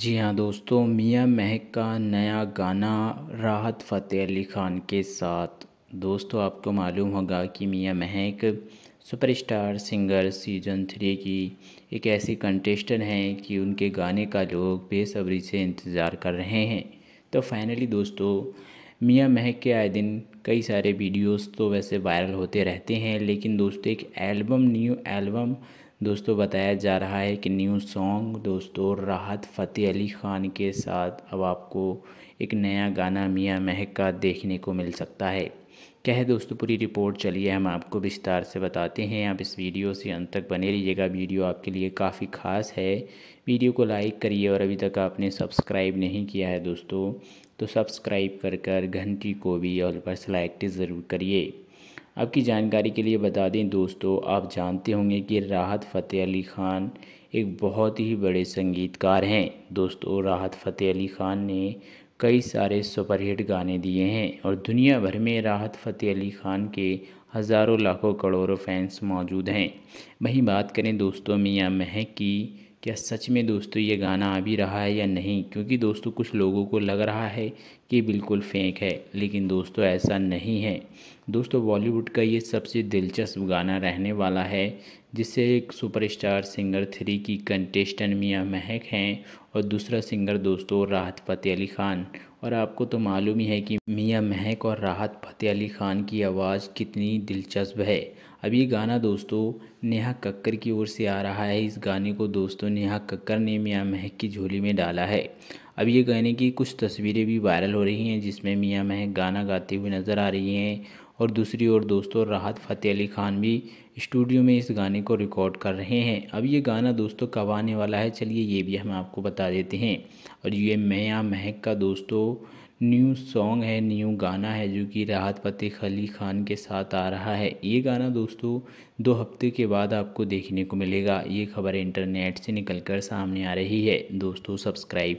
जी हाँ दोस्तों मियाँ महक का नया गाना राहत फ़तेह अली ख़ान के साथ दोस्तों आपको मालूम होगा कि मियाँ महक सुपरस्टार सिंगर सीजन थ्री की एक ऐसी कंटेस्टेंट हैं कि उनके गाने का लोग बेसब्री से इंतज़ार कर रहे हैं तो फाइनली दोस्तों मियाँ महक के आए दिन कई सारे वीडियोस तो वैसे वायरल होते रहते हैं लेकिन दोस्तों एक एल्बम न्यू एल्बम दोस्तों बताया जा रहा है कि न्यू सॉन्ग दोस्तों राहत फ़तेह अली ख़ान के साथ अब आपको एक नया गाना मियाँ महक का देखने को मिल सकता है क्या है दोस्तों पूरी रिपोर्ट चलिए हम आपको विस्तार से बताते हैं आप इस वीडियो से अंत तक बने रहिएगा वीडियो आपके लिए काफ़ी ख़ास है वीडियो को लाइक करिए और अभी तक आपने सब्सक्राइब नहीं किया है दोस्तों तो सब्सक्राइब कर कर घंटी को भी और पर सेलेक्ट ज़रूर करिए आपकी जानकारी के लिए बता दें दोस्तों आप जानते होंगे कि राहत फ़तेह अली ख़ान एक बहुत ही बड़े संगीतकार हैं दोस्तों राहत फ़तेह अली ख़ान ने कई सारे सुपरहिट गाने दिए हैं और दुनिया भर में राहत फ़तेह अली ख़ान के हज़ारों लाखों करोड़ों फैंस मौजूद हैं वहीं बात करें दोस्तों मियाँ महक की क्या सच में दोस्तों ये गाना आ भी रहा है या नहीं क्योंकि दोस्तों कुछ लोगों को लग रहा है कि बिल्कुल फेंक है लेकिन दोस्तों ऐसा नहीं है दोस्तों बॉलीवुड का ये सबसे दिलचस्प गाना रहने वाला है जिससे एक सुपरस्टार सिंगर थ्री की कंटेस्टेंट मियाँ महक हैं और दूसरा सिंगर दोस्तों राहत फ़तेह अली ख़ान और आपको तो मालूम ही है कि मियाँ महक और राहत फ़तेह अली ख़ान की आवाज़ कितनी दिलचस्प है अब ये गाना दोस्तों नेहा कक्कर की ओर से आ रहा है इस गाने को दोस्तों नेहा कक्कर ने मियाँ महक की झोली में डाला है अब ये गाने की कुछ तस्वीरें भी वायरल हो रही हैं जिसमें मियाँ महक गाना गाते हुए नज़र आ रही हैं और दूसरी ओर दोस्तों राहत फ़तेह अली खान भी स्टूडियो में इस गाने को रिकॉर्ड कर रहे हैं अब ये गाना दोस्तों कब आने वाला है चलिए ये भी हम आपको बता देते हैं और ये मियाँ महक का दोस्तों न्यू सॉन्ग है न्यू गाना है जो कि राहत फतेह अली खान के साथ आ रहा है ये गाना दोस्तों दो हफ्ते के बाद आपको देखने को मिलेगा ये खबर इंटरनेट से निकलकर सामने आ रही है दोस्तों सब्सक्राइब